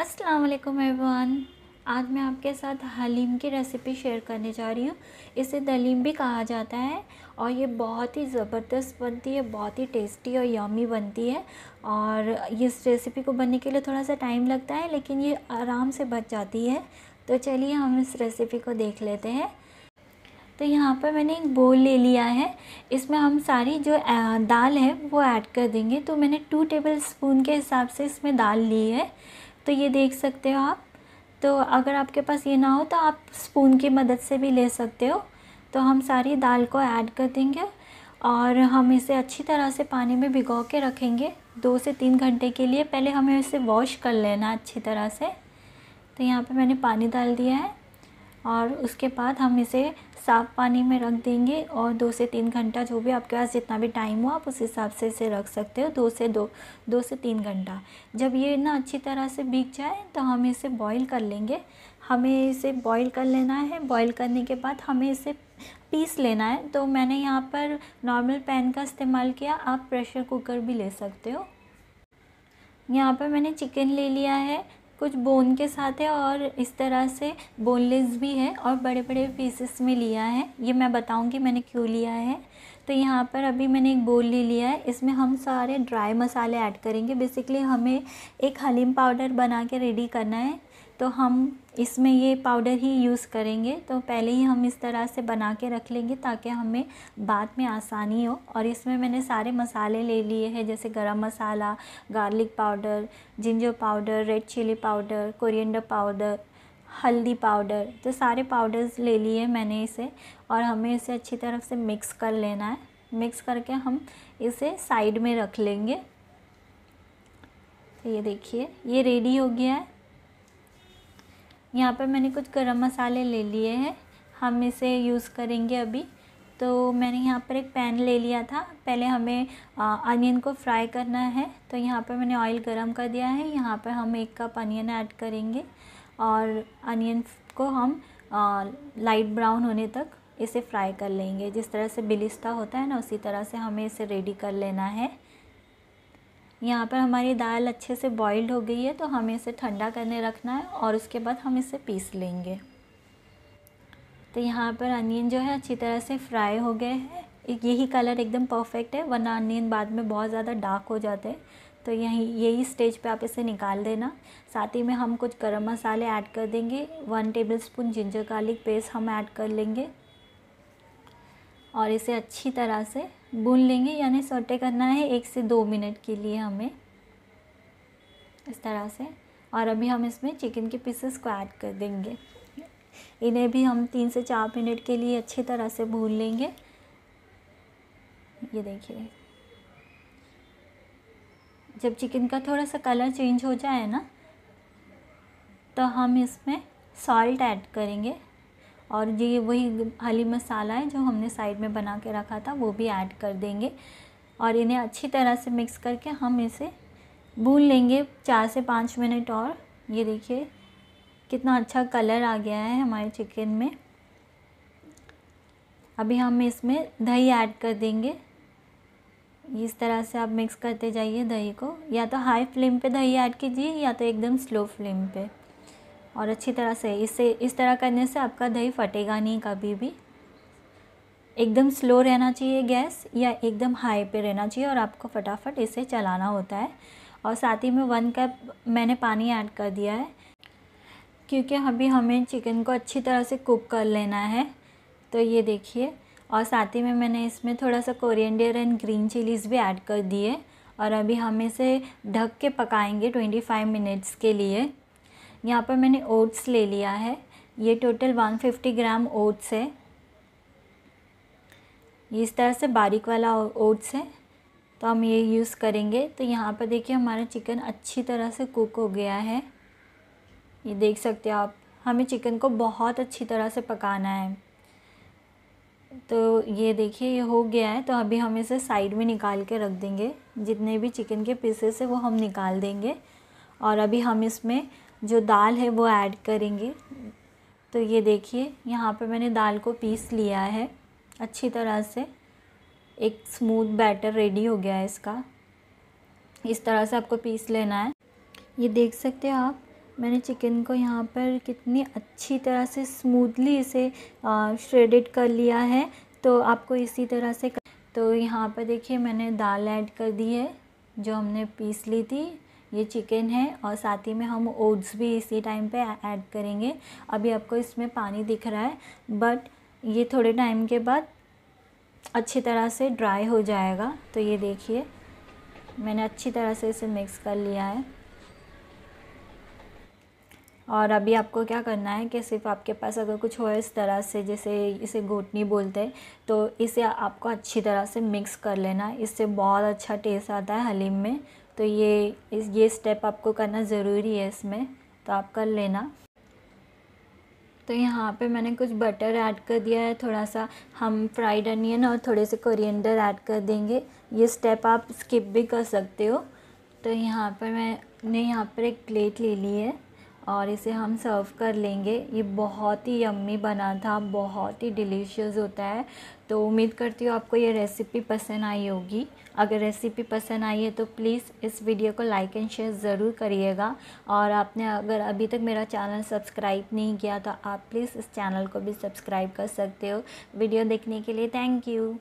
अस्सलाम वालेकुम एवरीवन आज मैं आपके साथ हलीम की रेसिपी शेयर करने जा रही हूँ इसे दलीम भी कहा जाता है और ये बहुत ही ज़बरदस्त बनती है बहुत ही टेस्टी और यमी बनती है और इस रेसिपी को बनने के लिए थोड़ा सा टाइम लगता है लेकिन ये आराम से बच जाती है तो चलिए हम इस रेसिपी को देख लेते हैं तो यहाँ पर मैंने एक बोल ले लिया है इसमें हम सारी जो दाल है वो ऐड कर देंगे तो मैंने टू टेबल स्पून के हिसाब से इसमें दाल ली है तो ये देख सकते हो आप तो अगर आपके पास ये ना हो तो आप स्पून की मदद से भी ले सकते हो तो हम सारी दाल को ऐड कर देंगे और हम इसे अच्छी तरह से पानी में भिगो के रखेंगे दो से तीन घंटे के लिए पहले हमें इसे वॉश कर लेना अच्छी तरह से तो यहाँ पे मैंने पानी डाल दिया है और उसके बाद हम इसे साफ़ पानी में रख देंगे और दो से तीन घंटा जो भी आपके पास जितना भी टाइम हो आप उस हिसाब से इसे रख सकते हो दो से दो दो से तीन घंटा जब ये ना अच्छी तरह से बिक जाए तो हम इसे बॉईल कर लेंगे हमें इसे बॉईल कर लेना है बॉईल करने के बाद हमें इसे पीस लेना है तो मैंने यहाँ पर नॉर्मल पैन का इस्तेमाल किया आप प्रेशर कुकर भी ले सकते हो यहाँ पर मैंने चिकन ले लिया है कुछ बोन के साथ है और इस तरह से बोनलेस भी है और बड़े बड़े पीसेस में लिया है ये मैं बताऊंगी मैंने क्यों लिया है तो यहाँ पर अभी मैंने एक बोल ले लिया है इसमें हम सारे ड्राई मसाले ऐड करेंगे बेसिकली हमें एक हलीम पाउडर बना के रेडी करना है तो हम इसमें ये पाउडर ही यूज़ करेंगे तो पहले ही हम इस तरह से बना के रख लेंगे ताकि हमें बाद में आसानी हो और इसमें मैंने सारे मसाले ले लिए हैं जैसे garam masala garlic powder ginger powder red chili powder coriander powder हल्दी पाउडर तो सारे पाउडर्स ले लिए मैंने इसे और हमें इसे अच्छी तरह से मिक्स कर लेना है मिक्स करके हम इसे साइड में रख लेंगे तो ये देखिए ये रेडी हो गया है यहाँ पर मैंने कुछ गरम मसाले ले लिए हैं हम इसे यूज़ करेंगे अभी तो मैंने यहाँ पर एक पैन ले लिया था पहले हमें अनियन को फ्राई करना है तो यहाँ पर मैंने ऑयल गरम कर दिया है यहाँ पर हम एक कप अनियन ऐड करेंगे और अनियन को हम लाइट ब्राउन होने तक इसे फ्राई कर लेंगे जिस तरह से बिलिस्ता होता है ना उसी तरह से हमें इसे रेडी कर लेना है यहाँ पर हमारी दाल अच्छे से बॉइल्ड हो गई है तो हमें इसे ठंडा करने रखना है और उसके बाद हम इसे पीस लेंगे तो यहाँ पर अनियन जो है अच्छी तरह से फ्राई हो गए हैं यही कलर एकदम परफेक्ट है वरना अनियन बाद में बहुत ज़्यादा डार्क हो जाते हैं तो यही यही स्टेज पे आप इसे निकाल देना साथ ही में हम कुछ गर्म मसाले ऐड कर देंगे one tablespoon ginger garlic paste हम ऐड कर लेंगे और इसे अच्छी तरह से भून लेंगे यानी सोटे करना है एक से दो मिनट के लिए हमें इस तरह से और अभी हम इसमें चिकन के पीसेस को ऐड कर देंगे इन्हें भी हम तीन से चार मिनट के लिए अच्छी तरह से भून लेंगे ये देखिए जब चिकन का थोड़ा सा कलर चेंज हो जाए ना तो हम इसमें सॉल्ट ऐड करेंगे और ये वही हली मसाला है जो हमने साइड में बना के रखा था वो भी ऐड कर देंगे और इन्हें अच्छी तरह से मिक्स करके हम इसे भून लेंगे चार से पाँच मिनट और ये देखिए कितना अच्छा कलर आ गया है हमारे चिकन में अभी हम इसमें दही ऐड कर देंगे इस तरह से आप मिक्स करते जाइए दही को या तो हाई फ्लेम पे दही ऐड कीजिए या तो एकदम स्लो फ्लेम पे और अच्छी तरह से इसे इस तरह करने से आपका दही फटेगा नहीं कभी भी एकदम स्लो रहना चाहिए गैस या एकदम हाई पे रहना चाहिए और आपको फटाफट इसे चलाना होता है और साथ ही में वन कप मैंने पानी ऐड कर दिया है क्योंकि अभी हमें चिकन को अच्छी तरह से कुक कर लेना है तो ये देखिए और साथ ही में मैंने इसमें थोड़ा सा कोरिएंडर एंड ग्रीन चिलीज़ भी ऐड कर दिए और अभी हम इसे ढक के पकाएंगे फाइव मिनट्स के लिए यहाँ पर मैंने ओट्स ले लिया है ये टोटल 150 ग्राम ओट्स है इस तरह से बारीक वाला ओट्स है तो हम ये यूज़ करेंगे तो यहाँ पर देखिए हमारा चिकन अच्छी तरह से कुक हो गया है ये देख सकते हो आप हमें चिकन को बहुत अच्छी तरह से पकाना है तो ये देखिए ये हो गया है तो अभी हम इसे साइड में निकाल के रख देंगे जितने भी चिकन के पीसेस है वो हम निकाल देंगे और अभी हम इसमें जो दाल है वो ऐड करेंगे तो ये देखिए यहाँ पे मैंने दाल को पीस लिया है अच्छी तरह से एक स्मूथ बैटर रेडी हो गया है इसका इस तरह से आपको पीस लेना है ये देख सकते हैं आप मैंने चिकन को यहाँ पर कितनी अच्छी तरह से स्मूथली इसे श्रेडेड कर लिया है तो आपको इसी तरह से कर... तो यहाँ पर देखिए मैंने दाल ऐड कर दी है जो हमने पीस ली थी ये चिकन है और साथ ही में हम ओट्स भी इसी टाइम पे ऐड करेंगे अभी आपको इसमें पानी दिख रहा है बट ये थोड़े टाइम के बाद अच्छी तरह से ड्राई हो जाएगा तो ये देखिए मैंने अच्छी तरह से इसे मिक्स कर लिया है और अभी आपको क्या करना है कि सिर्फ आपके पास अगर कुछ हो इस तरह से जैसे इसे घोटनी बोलते हैं तो इसे आपको अच्छी तरह से मिक्स कर लेना इससे बहुत अच्छा टेस्ट आता है हलीम में तो ये इस ये स्टेप आपको करना ज़रूरी है इसमें तो आप कर लेना तो यहाँ पे मैंने कुछ बटर ऐड कर दिया है थोड़ा सा हम फ्राइड अनियन और थोड़े से कोरिएंडर ऐड कर देंगे ये स्टेप आप स्किप भी कर सकते हो तो यहाँ पर मैंने यहाँ पर एक प्लेट ले ली है और इसे हम सर्व कर लेंगे ये बहुत ही यम्मी बना था बहुत ही डिलीशियस होता है तो उम्मीद करती हूँ आपको ये रेसिपी पसंद आई होगी अगर रेसिपी पसंद आई है तो प्लीज़ इस वीडियो को लाइक एंड शेयर ज़रूर करिएगा और आपने अगर अभी तक मेरा चैनल सब्सक्राइब नहीं किया तो आप प्लीज़ इस चैनल को भी सब्सक्राइब कर सकते हो वीडियो देखने के लिए थैंक यू